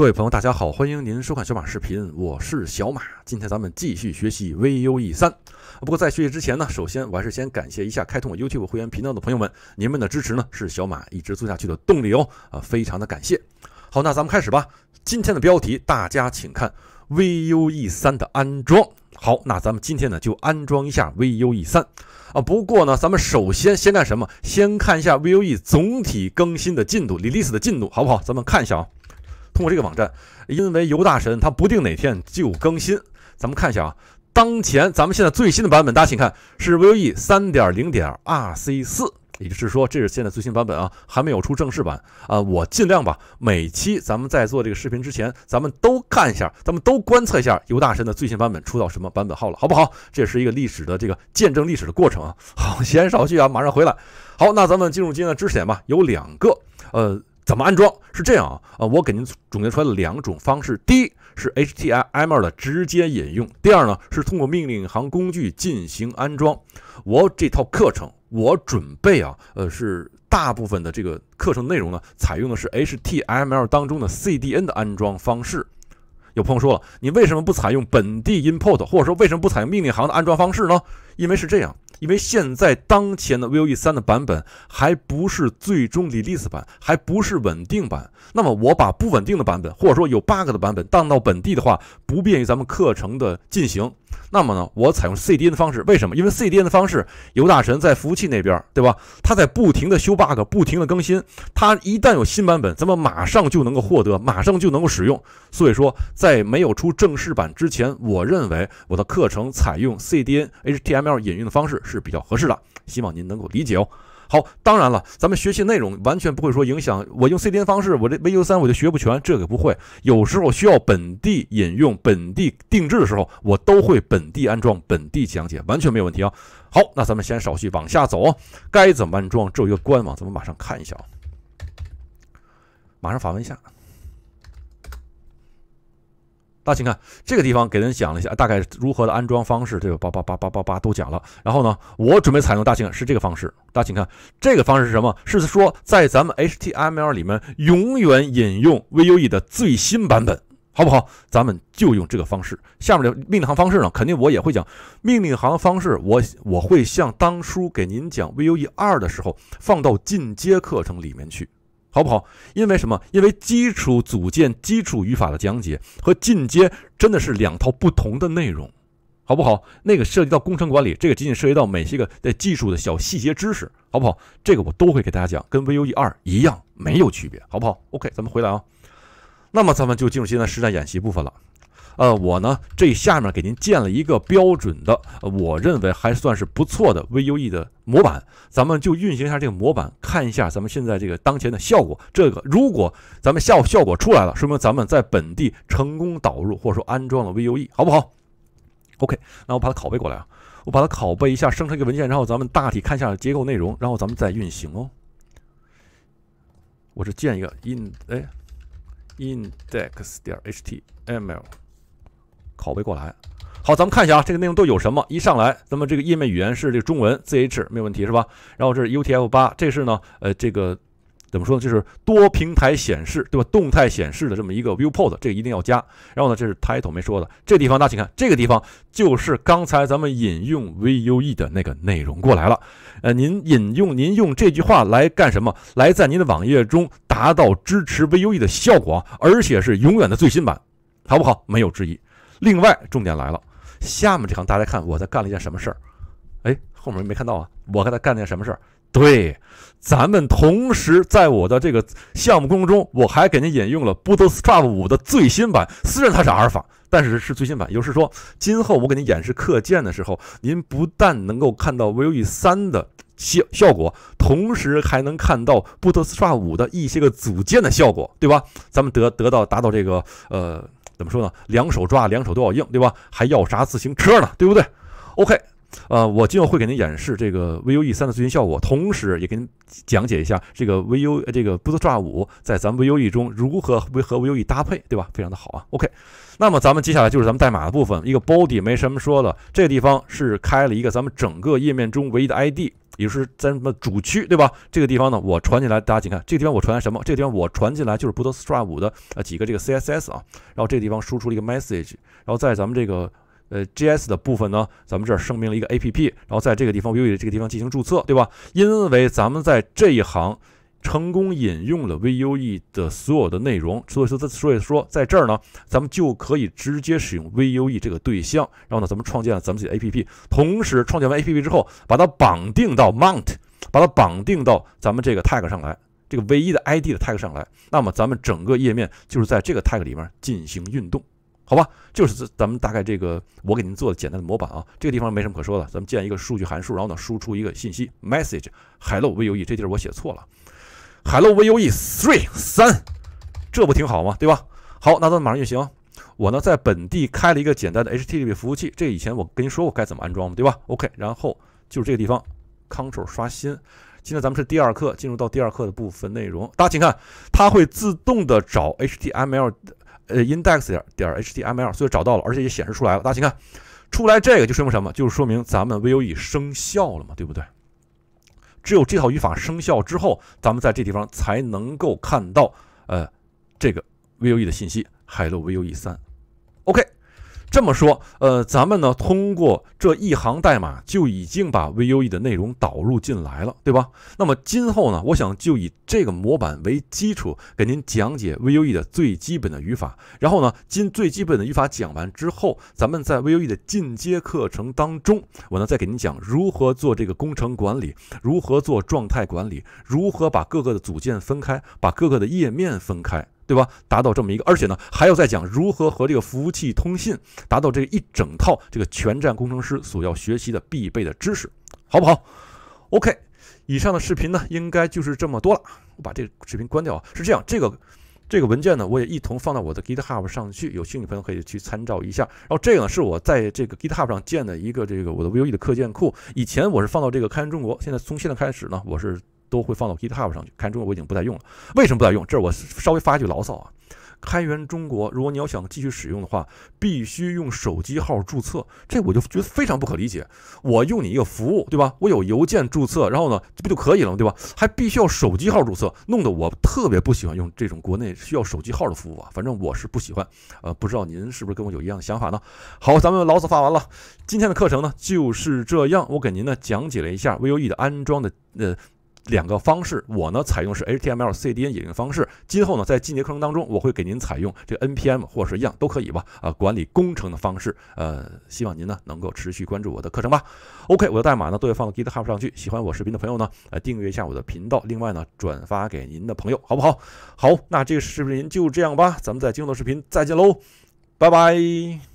各位朋友，大家好，欢迎您收看小马视频，我是小马。今天咱们继续学习 VUE 三。不过在学习之前呢，首先我还是先感谢一下开通我 YouTube 会员频道的朋友们，你们的支持呢是小马一直做下去的动力哦，啊，非常的感谢。好，那咱们开始吧。今天的标题大家请看 VUE 三的安装。好，那咱们今天呢就安装一下 VUE 三。啊，不过呢，咱们首先先干什么？先看一下 VUE 总体更新的进度，release 的进度，好不好？咱们看一下啊。通过这个网站，因为游大神他不定哪天就更新，咱们看一下啊，当前咱们现在最新的版本，大家请看是 VUE 三点零点 RC 四，也就是说这是现在最新版本啊，还没有出正式版啊，我尽量吧，每期咱们在做这个视频之前，咱们都看一下，咱们都观测一下游大神的最新版本出到什么版本号了，好不好？这是一个历史的这个见证历史的过程啊。好，闲言少叙啊，马上回来。好，那咱们进入今天的知识点吧，有两个，呃。怎么安装是这样啊？呃，我给您总结出来了两种方式。第一是 HTML 的直接引用，第二呢是通过命令行工具进行安装。我这套课程，我准备啊，呃，是大部分的这个课程内容呢，采用的是 HTML 当中的 CDN 的安装方式。有朋友说了，你为什么不采用本地 import，或者说为什么不采用命令行的安装方式呢？因为是这样。因为现在当前的 V O E 三的版本还不是最终的 release 版，还不是稳定版。那么我把不稳定的版本，或者说有 bug 的版本，当到本地的话，不便于咱们课程的进行。那么呢，我采用 CDN 的方式，为什么？因为 CDN 的方式尤大神在服务器那边，对吧？他在不停的修 bug，不停的更新。他一旦有新版本，咱们马上就能够获得，马上就能够使用。所以说，在没有出正式版之前，我认为我的课程采用 CDN HTML 引用的方式是比较合适的。希望您能够理解哦。好，当然了，咱们学习内容完全不会说影响我用 C D N 方式，我这 V U 三我就学不全，这个不会。有时候需要本地引用、本地定制的时候，我都会本地安装、本地讲解，完全没有问题啊。好，那咱们先少续往下走，该怎么安装？这有一个官网，咱们马上看一下啊，马上访问一下。大家请看这个地方，给人讲了一下大概如何的安装方式，这个叭叭叭叭叭叭都讲了。然后呢，我准备采用大看是这个方式。大家请看这个方式是什么？是说在咱们 HTML 里面永远引用 Vue 的最新版本，好不好？咱们就用这个方式。下面的命令行方式呢，肯定我也会讲。命令行方式，我我会像当初给您讲 Vue 2的时候，放到进阶课程里面去。好不好？因为什么？因为基础组件、基础语法的讲解和进阶真的是两套不同的内容，好不好？那个涉及到工程管理，这个仅仅涉及到每些个技术的小细节知识，好不好？这个我都会给大家讲，跟 v u e 二一样没有区别，好不好？OK，咱们回来啊。那么咱们就进入现在实战演习部分了。呃，我呢，这下面给您建了一个标准的，我认为还算是不错的 Vue 的模板。咱们就运行一下这个模板，看一下咱们现在这个当前的效果。这个如果咱们效效果出来了，说明咱们在本地成功导入或者说安装了 Vue，好不好？OK，那我把它拷贝过来啊，我把它拷贝一下，生成一个文件，然后咱们大体看一下结构内容，然后咱们再运行哦。我是建一个 in 哎，index 点 html。拷贝过来，好，咱们看一下啊，这个内容都有什么？一上来，咱们这个页面语言是这中文 Z H 没有问题是吧？然后这是 U T F 八，这是呢，呃，这个怎么说呢？就是多平台显示对吧？动态显示的这么一个 View Pod，这个一定要加。然后呢，这是 Title 没说的，这地方大家请看，这个地方就是刚才咱们引用 V U E 的那个内容过来了。呃，您引用您用这句话来干什么？来在您的网页中达到支持 V U E 的效果，而且是永远的最新版，好不好？没有质疑。另外，重点来了，下面这行大家看，我在干了一件什么事儿？哎，后面没看到啊，我刚才干了件什么事儿？对，咱们同时在我的这个项目工程中，我还给您引用了 Bootstrap 5的最新版，虽然它是阿尔法，但是是最新版。也就是说，今后我给您演示课件的时候，您不但能够看到 Vue 3的效效果，同时还能看到 Bootstrap 5的一些个组件的效果，对吧？咱们得得到达到这个呃。怎么说呢？两手抓，两手都要硬，对吧？还要啥自行车呢？对不对？OK。呃，我今后会给您演示这个 Vue 三的最新效果，同时也给您讲解一下这个 Vue 这个 Bootstrap 五在咱们 Vue 中如何和 Vue 搭配，对吧？非常的好啊。OK，那么咱们接下来就是咱们代码的部分，一个 body 没什么说的，这个地方是开了一个咱们整个页面中唯一的 ID，也就是咱们主区，对吧？这个地方呢，我传进来，大家请看，这个地方我传什么？这个地方我传进来就是 Bootstrap 五的呃几个这个 CSS 啊，然后这个地方输出了一个 message，然后在咱们这个。呃，JS 的部分呢，咱们这儿声明了一个 APP，然后在这个地方 Vue 这个地方进行注册，对吧？因为咱们在这一行成功引用了 Vue 的所有的内容，所以说所以说在这儿呢，咱们就可以直接使用 Vue 这个对象。然后呢，咱们创建了咱们自己的 APP，同时创建完 APP 之后，把它绑定到 Mount，把它绑定到咱们这个 tag 上来，这个唯一的 ID 的 tag 上来。那么咱们整个页面就是在这个 tag 里面进行运动。好吧，就是咱咱们大概这个，我给您做的简单的模板啊，这个地方没什么可说的。咱们建一个数据函数，然后呢输出一个信息 message，hello Vue，这地儿我写错了，hello Vue three 三，这不挺好吗？对吧？好，那咱们马上运行。我呢在本地开了一个简单的 h t t p 服务器，这以前我跟您说过该怎么安装嘛，对吧？OK，然后就是这个地方 c t r l 刷新。今天咱们是第二课，进入到第二课的部分内容。大家请看，它会自动的找 HTML。呃，index 点儿点 html，所以找到了，而且也显示出来了。大家请看出来这个就说明什么？就是说明咱们 vue 生效了嘛，对不对？只有这套语法生效之后，咱们在这地方才能够看到呃这个 vue 的信息，海 o vue 三，OK。这么说，呃，咱们呢通过这一行代码就已经把 Vue 的内容导入进来了，对吧？那么今后呢，我想就以这个模板为基础，给您讲解 Vue 的最基本的语法。然后呢，今最基本的语法讲完之后，咱们在 Vue 的进阶课程当中，我呢再给您讲如何做这个工程管理，如何做状态管理，如何把各个的组件分开，把各个的页面分开。对吧？达到这么一个，而且呢，还要再讲如何和这个服务器通信，达到这一整套这个全站工程师所要学习的必备的知识，好不好？OK，以上的视频呢，应该就是这么多了。我把这个视频关掉啊。是这样，这个这个文件呢，我也一同放到我的 GitHub 上去，有兴趣朋友可以去参照一下。然后这个呢，是我在这个 GitHub 上建的一个这个我的 Vue 的课件库。以前我是放到这个开源中国，现在从现在开始呢，我是。都会放到 GitHub 上去。开源中国我已经不再用了，为什么不再用？这我稍微发一句牢骚啊。开源中国，如果你要想继续使用的话，必须用手机号注册，这我就觉得非常不可理解。我用你一个服务，对吧？我有邮件注册，然后呢，这不就可以了，对吧？还必须要手机号注册，弄得我特别不喜欢用这种国内需要手机号的服务啊。反正我是不喜欢。呃，不知道您是不是跟我有一样的想法呢？好，咱们老子发完了。今天的课程呢就是这样，我给您呢讲解了一下 Vue 的安装的呃。两个方式，我呢采用是 HTML CDN 引用方式。今后呢，在进阶课程当中，我会给您采用这个 NPM 或者是一样都可以吧。啊，管理工程的方式，呃，希望您呢能够持续关注我的课程吧。OK，我的代码呢都会放到 GitHub 上去。喜欢我视频的朋友呢，来订阅一下我的频道。另外呢，转发给您的朋友，好不好？好，那这个视频就这样吧，咱们在今后的视频再见喽，拜拜。